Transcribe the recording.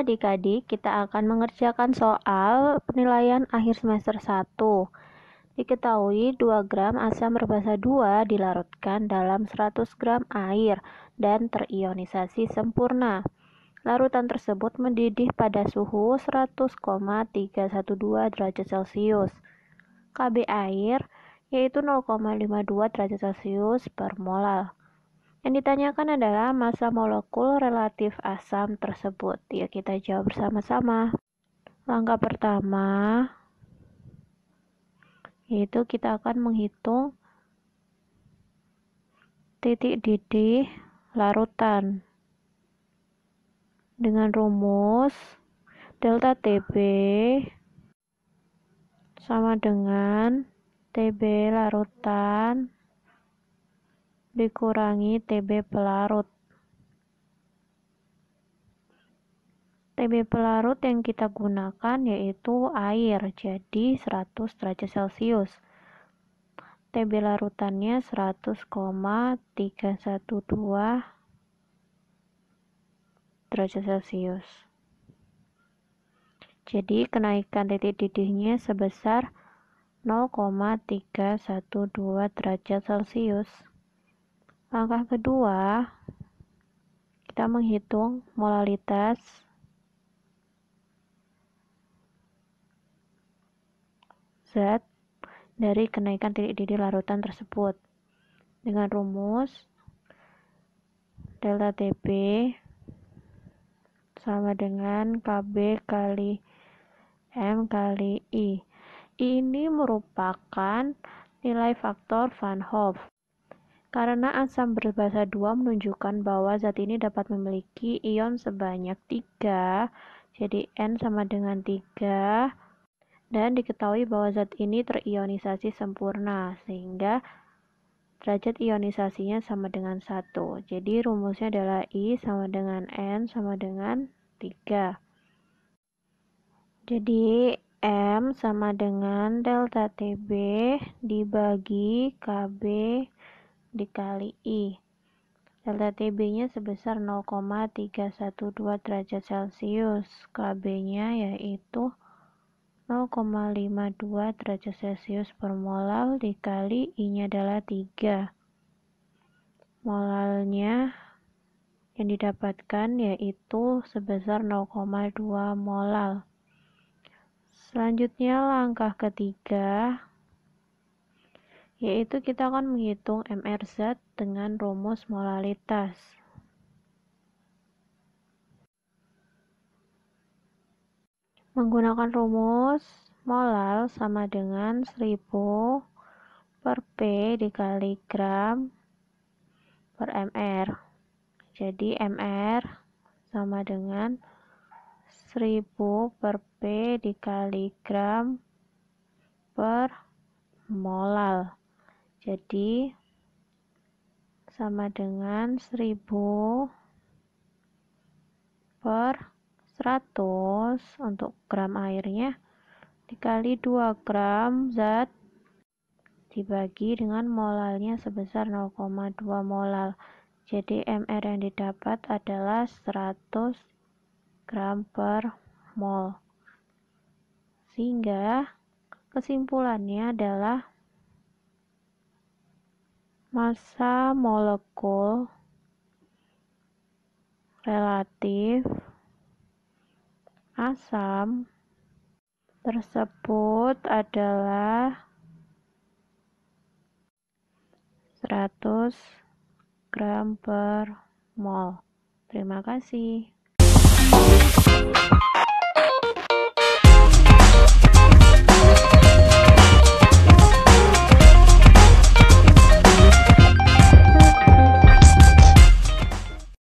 adik-adik, kita akan mengerjakan soal penilaian akhir semester 1. Diketahui 2 gram asam berbasa 2 dilarutkan dalam 100 gram air dan terionisasi sempurna. Larutan tersebut mendidih pada suhu 100,312 derajat Celcius. KB air yaitu 0,52 derajat Celcius per molal. Yang ditanyakan adalah masa molekul relatif asam tersebut. Ya, kita jawab bersama-sama. Langkah pertama yaitu kita akan menghitung titik didih larutan dengan rumus delta TB sama dengan TB larutan Dikurangi TB pelarut. TB pelarut yang kita gunakan yaitu air, jadi 100 derajat Celcius. TB larutannya 100,312 derajat Celcius. Jadi kenaikan titik didihnya sebesar 0,312 derajat Celcius. Langkah kedua, kita menghitung molalitas z dari kenaikan titik didih larutan tersebut dengan rumus delta TB sama dengan KB kali M kali I. I ini merupakan nilai faktor Van Hoff. Karena asam berbasa dua menunjukkan bahwa zat ini dapat memiliki ion sebanyak tiga, jadi N sama dengan tiga. dan diketahui bahwa zat ini terionisasi sempurna, sehingga derajat ionisasinya sama dengan satu. Jadi rumusnya adalah I sama dengan N sama dengan tiga. Jadi M sama dengan delta TB dibagi KB dikali I. Delta TB-nya sebesar 0,312 derajat Celcius. KB-nya yaitu 0,52 derajat Celcius per molal dikali I-nya adalah 3. Molalnya yang didapatkan yaitu sebesar 0,2 molal. Selanjutnya langkah ketiga yaitu kita akan menghitung MRZ dengan rumus molalitas Menggunakan rumus molal sama dengan 1000 per P dikali gram per MR. Jadi MR sama dengan 1000 per P dikali gram per molal. Jadi sama dengan 1000 per 100 untuk gram airnya dikali 2 gram zat dibagi dengan molalnya sebesar 0,2 molal. Jadi MR yang didapat adalah 100 gram per mol. Sehingga kesimpulannya adalah massa molekul relatif asam tersebut adalah 100 gram per mol. Terima kasih.